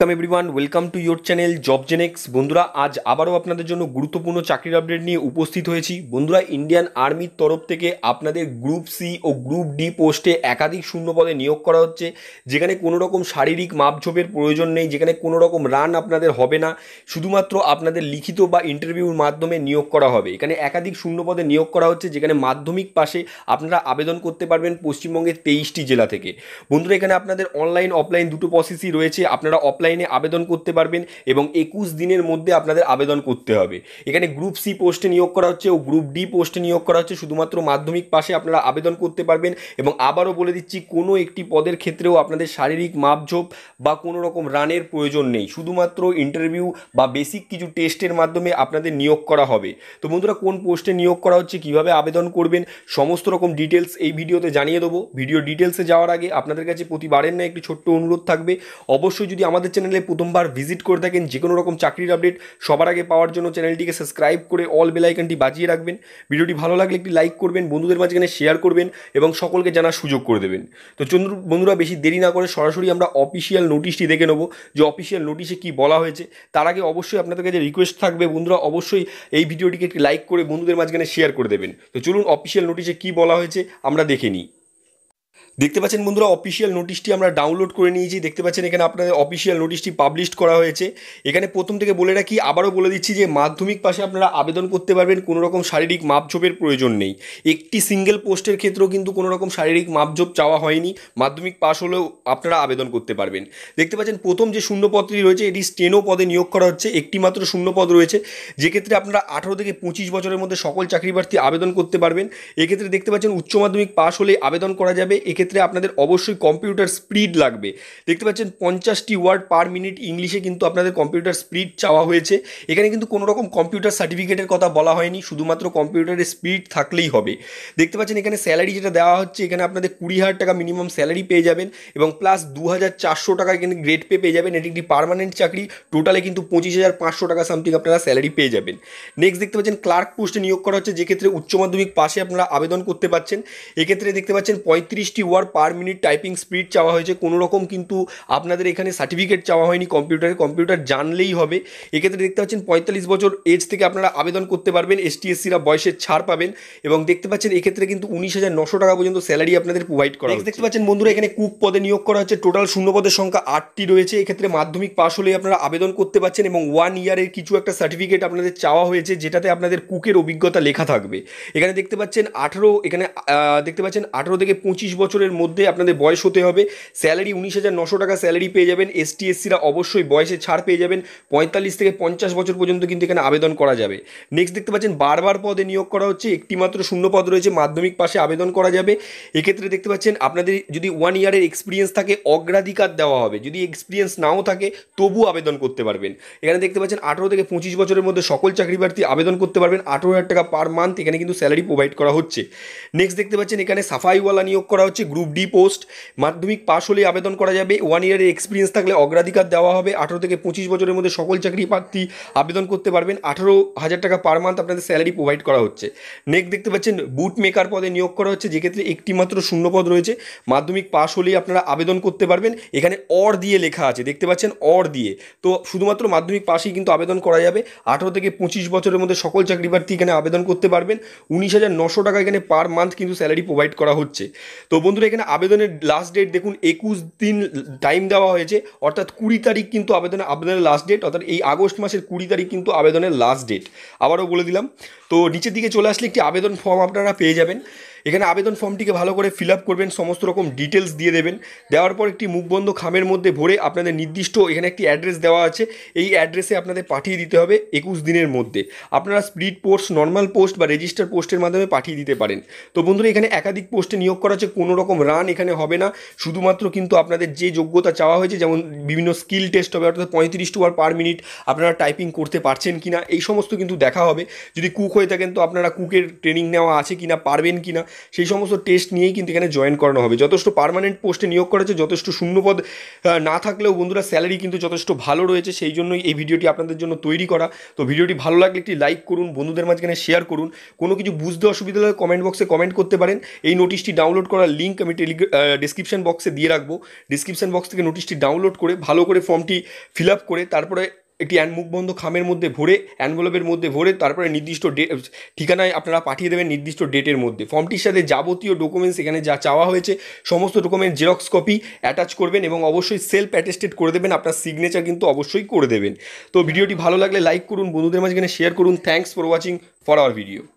welcome everyone welcome to your channel job Genex বন্ধুরা আজ আবারও আপনাদের জন্য গুরুত্বপূর্ণ চাকরির আপডেট নিয়ে উপস্থিত হয়েছি বন্ধুরা ইন্ডিয়ান আর্মির তরফ থেকে আপনাদের গ্রুপ সি ও গ্রুপ ডি পোস্টে একাধিক শূন্য পদে নিয়োগ করা হচ্ছে যেখানে কোনো রকম শারীরিক মাপঝোপের প্রয়োজন নেই যেখানে কোনো রকম রান আপনাদের হবে না শুধুমাত্র আপনাদের লিখিত বা ইন্টারভিউর মাধ্যমে নিয়োগ করা হবে এখানে একাধিক শূন্য পদে নিয়োগ করা হচ্ছে যেখানে মাধ্যমিক পাশে আপনারা আবেদন করতে পারবেন পশ্চিমবঙ্গের তেইশটি জেলা থেকে বন্ধুরা এখানে আপনাদের অনলাইন অফলাইন দুটো প্রসেসই রয়েছে আপনারা অফলাইন অনলাইনে আবেদন করতে পারবেন এবং একুশ দিনের মধ্যে আপনাদের আবেদন করতে হবে এখানে গ্রুপ সি পোস্টে নিয়োগ করা হচ্ছে ও গ্রুপ ডি পোস্টে নিয়োগ করা হচ্ছে শুধুমাত্র মাধ্যমিক পাশে আপনারা আবেদন করতে পারবেন এবং আবারও বলে দিচ্ছি কোনো একটি পদের ক্ষেত্রেও আপনাদের শারীরিক মাপঝোপ বা কোনো রকম রানের প্রয়োজন নেই শুধুমাত্র ইন্টারভিউ বা বেসিক কিছু টেস্টের মাধ্যমে আপনাদের নিয়োগ করা হবে তো বন্ধুরা কোন পোস্টে নিয়োগ করা হচ্ছে কিভাবে আবেদন করবেন সমস্ত রকম ডিটেলস এই ভিডিওতে জানিয়ে দেবো ভিডিও ডিটেলসে যাওয়ার আগে আপনাদের কাছে প্রতিবারের না একটি ছোট্ট অনুরোধ থাকবে অবশ্যই যদি আমাদের চ্যানেলে প্রথমবার ভিজিট করে থাকেন যে কোনো রকম চাকরির আপডেট সবার আগে পাওয়ার জন্য চ্যানেলটিকে সাবস্ক্রাইব করে অল বেলাইকানটি বাজিয়ে রাখবেন ভিডিওটি ভালো লাগলে একটি লাইক করবেন বন্ধুদের মাঝখানে শেয়ার করবেন এবং সকলকে জানার সুযোগ করে দেবেন তো চন্দ্র বন্ধুরা বেশি দেরি না করে সরাসরি আমরা অফিসিয়াল নোটিশটি দেখে নেবো যে অফিসিয়াল নোটিশে কি বলা হয়েছে তার আগে অবশ্যই আপনাদের কাছে রিকোয়েস্ট থাকবে বন্ধুরা অবশ্যই এই ভিডিওটিকে একটি লাইক করে বন্ধুদের মাঝখানে শেয়ার করে দেবেন তো চলুন অফিসিয়াল নোটিশে কি বলা হয়েছে আমরা দেখে নিই দেখতে পাচ্ছেন বন্ধুরা অফিসিয়াল নোটিশটি আমরা ডাউনলোড করে নিয়েছি দেখতে পাচ্ছেন এখানে আপনাদের অফিসিয়াল নোটিশটি পাবলিশ করা হয়েছে এখানে প্রথম থেকে বলে রাখি আবারও বলে দিচ্ছি যে মাধ্যমিক পাশে আপনারা আবেদন করতে পারবেন কোনো রকম শারীরিক মাপঝোপের প্রয়োজন নেই একটি সিঙ্গেল পোস্টের ক্ষেত্রেও কিন্তু কোনো রকম শারীরিক মাপঝোপ চাওয়া হয়নি মাধ্যমিক পাশ হলেও আপনারা আবেদন করতে পারবেন দেখতে পাচ্ছেন প্রথম যে শূন্যপদটি রয়েছে এটি স্টেনো পদে নিয়োগ করা হচ্ছে একটি মাত্র শূন্যপদ রয়েছে যে ক্ষেত্রে আপনারা আঠারো থেকে পঁচিশ বছরের মধ্যে সকল চাকরি প্রার্থী আবেদন করতে পারবেন এক্ষেত্রে দেখতে পাচ্ছেন উচ্চ মাধ্যমিক পাশ হলে আবেদন করা যাবে এক্ষেত্রে সেক্ষেত্রে আপনাদের অবশ্যই কম্পিউটার স্পিড লাগবে দেখতে পাচ্ছেন পঞ্চাশটি ওয়ার্ড পার মিনিট ইংলিশে কিন্তু আপনাদের কম্পিউটার স্পিড চাওয়া হয়েছে এখানে কিন্তু কোনো রকম কম্পিউটার সার্টিফিকেটের কথা বলা হয়নি শুধুমাত্র কম্পিউটারের স্পিড থাকলেই হবে দেখতে পাচ্ছেন এখানে স্যালারি যেটা দেওয়া হচ্ছে এখানে আপনাদের কুড়ি হাজার টাকা মিনিমাম স্যালারি পেয়ে যাবেন এবং প্লাস দু হাজার চারশো টাকা এখানে গ্রেড পে পেয়ে যাবেন এটি একটি পারমানেন্ট চাকরি টোটালে কিন্তু পঁচিশ হাজার পাঁচশো টাকা সামথিং আপনারা স্যালারি পেয়ে যাবেন নেক্সট দেখতে পাচ্ছেন ক্লার্ক পোস্টে নিয়োগ করা হচ্ছে যে ক্ষেত্রে উচ্চ মাধ্যমিক পাশে আপনারা আবেদন করতে পারছেন এক্ষেত্রে দেখতে পাচ্ছেন পঁয়ত্রিশটি ওয়ার্ড আওয়ার পার মিনিট টাইপিং স্পিড চাওয়া হয়েছে কোনো রকম কিন্তু আপনাদের এখানে সার্টিফিকেট চাওয়া হয়নি কম্পিউটারে কম্পিউটার জানলেই হবে এক্ষেত্রে দেখতে পাচ্ছেন পঁয়তাল্লিশ বছর এজ থেকে আপনারা আবেদন করতে পারবেন এসটিএসসিরা বয়সের ছাড় পাবেন এবং দেখতে পাচ্ছেন এক্ষেত্রে কিন্তু উনিশ হাজার নশো টাকা পর্যন্ত স্যালারি আপনাদের প্রোভাইড করা দেখতে পাচ্ছেন বন্ধুরা এখানে কুক পদে নিয়োগ করা হচ্ছে টোটাল শূন্য পদের সংখ্যা আটটি রয়েছে এক্ষেত্রে মাধ্যমিক পাশ হলে আপনারা আবেদন করতে পারছেন এবং ওয়ান ইয়ারের কিছু একটা সার্টিফিকেট আপনাদের চাওয়া হয়েছে যেটাতে আপনাদের কুকের অভিজ্ঞতা লেখা থাকবে এখানে দেখতে পাচ্ছেন আঠারো এখানে দেখতে পাচ্ছেন আঠারো থেকে পঁচিশ বছরের বছরের মধ্যে আপনাদের বয়স হতে হবে স্যালারি উনিশ হাজার নশো টাকা স্যালারি পেয়ে যাবেন এসটি এসসিরা অবশ্যই বয়সে ছাড় পেয়ে যাবেন পঁয়তাল্লিশ থেকে পঞ্চাশ বছর পর্যন্ত কিন্তু এখানে আবেদন করা যাবে নেক্সট দেখতে পাচ্ছেন বারবার পদে নিয়োগ করা হচ্ছে একটি মাত্র শূন্য পদ রয়েছে মাধ্যমিক পাশে আবেদন করা যাবে এক্ষেত্রে দেখতে পাচ্ছেন আপনাদের যদি ওয়ান ইয়ারের এক্সপিরিয়েন্স থাকে অগ্রাধিকার দেওয়া হবে যদি এক্সপিরিয়েন্স নাও থাকে তবু আবেদন করতে পারবেন এখানে দেখতে পাচ্ছেন আঠেরো থেকে পঁচিশ বছরের মধ্যে সকল চাকরি প্রার্থী আবেদন করতে পারবেন আঠেরো হাজার টাকা পার মান্থ এখানে কিন্তু স্যালারি প্রোভাইড করা হচ্ছে নেক্সট দেখতে পাচ্ছেন এখানে সাফাইওয়ালা নিয়োগ করা হচ্ছে গ্রুপ ডি পোস্ট মাধ্যমিক পাশ হলে আবেদন করা যাবে ওয়ান ইয়ারের এক্সপিরিয়েন্স থাকলে অগ্রাধিকার দেওয়া হবে আঠেরো থেকে পঁচিশ বছরের মধ্যে সকল চাকরি প্রার্থী আবেদন করতে পারবেন আঠারো হাজার টাকা পার মান্থ আপনাদের স্যালারি প্রোভাইড করা হচ্ছে নেক্সট দেখতে পাচ্ছেন বুট মেকার পদে নিয়োগ করা হচ্ছে যেক্ষেত্রে একটি মাত্র শূন্য পদ রয়েছে মাধ্যমিক পাশ হলেই আপনারা আবেদন করতে পারবেন এখানে অর দিয়ে লেখা আছে দেখতে পাচ্ছেন অর দিয়ে তো শুধুমাত্র মাধ্যমিক পাশেই কিন্তু আবেদন করা যাবে আঠেরো থেকে পঁচিশ বছরের মধ্যে সকল চাকরি প্রার্থী এখানে আবেদন করতে পারবেন উনিশ হাজার নশো টাকা এখানে পার মান্থ কিন্তু স্যালারি প্রোভাইড করা হচ্ছে তো বন্ধু বন্ধুরা এখানে আবেদনের লাস্ট ডেট দেখুন একুশ দিন টাইম দেওয়া হয়েছে অর্থাৎ কুড়ি তারিখ কিন্তু আবেদনের আবেদনের লাস্ট ডেট অর্থাৎ এই আগস্ট মাসের কুড়ি তারিখ কিন্তু আবেদনের লাস্ট ডেট আবারও বলে দিলাম তো নিচের দিকে চলে আসলে একটি আবেদন ফর্ম আপনারা পেয়ে যাবেন এখানে আবেদন ফর্মটিকে ভালো করে ফিল করবেন সমস্ত রকম ডিটেলস দিয়ে দেবেন দেওয়ার পর একটি মুখবন্ধ খামের মধ্যে ভরে আপনাদের নির্দিষ্ট এখানে একটি অ্যাড্রেস দেওয়া আছে এই অ্যাড্রেসে আপনাদের পাঠিয়ে দিতে হবে একুশ দিনের মধ্যে আপনারা স্পিড পোস্ট নর্মাল পোস্ট বা রেজিস্টার পোস্টের মাধ্যমে পাঠিয়ে দিতে পারেন তো বন্ধুরা এখানে একাধিক পোস্টে নিয়োগ করা হচ্ছে কোনো রকম রান এখানে হবে না শুধুমাত্র কিন্তু আপনাদের যে যোগ্যতা চাওয়া হয়েছে যেমন বিভিন্ন স্কিল টেস্ট হবে অর্থাৎ পঁয়ত্রিশ টু আর পার মিনিট আপনারা টাইপিং করতে পারছেন কিনা এই সমস্ত কিন্তু দেখা হবে যদি কুক হয়ে থাকেন তো আপনারা কুকের ট্রেনিং নেওয়া আছে কিনা পারবেন কিনা সেই সমস্ত টেস্ট নিয়েই কিন্তু এখানে জয়েন করানো হবে যথেষ্ট পারমানেন্ট পোস্টে নিয়োগ করেছে যথেষ্ট শূন্যপদ না থাকলেও বন্ধুরা স্যালারি কিন্তু যথেষ্ট ভালো রয়েছে সেই জন্যই এই ভিডিওটি আপনাদের জন্য তৈরি করা তো ভিডিওটি ভালো লাগলে একটি লাইক করুন বন্ধুদের মাঝখানে শেয়ার করুন কোনো কিছু বুঝতে অসুবিধা হলে কমেন্ট বক্সে কমেন্ট করতে পারেন এই নোটিশটি ডাউনলোড করার লিঙ্ক আমি টেলি ডিসক্রিপশান বক্সে দিয়ে রাখবো ডিসক্রিপশান বক্স থেকে নোটিশটি ডাউনলোড করে ভালো করে ফর্মটি ফিল আপ করে তারপরে একটি অ্যান মুখবন্ধ খামের মধ্যে ভরে অ্যানভেলপের মধ্যে ভরে তারপরে নির্দিষ্ট ঠিকানায় আপনারা পাঠিয়ে দেবেন নির্দিষ্ট ডেটের মধ্যে ফর্মটির সাথে যাবতীয় ডকুমেন্টস এখানে যা চাওয়া হয়েছে সমস্ত ডকুমেন্ট জেরক্স কপি অ্যাটাচ করবেন এবং অবশ্যই সেলফ অ্যাটেস্টেড করে দেবেন আপনার সিগনেচার কিন্তু অবশ্যই করে দেবেন তো ভিডিওটি ভালো লাগলে লাইক করুন বন্ধুদের মাঝখানে শেয়ার করুন thanks for watching for our video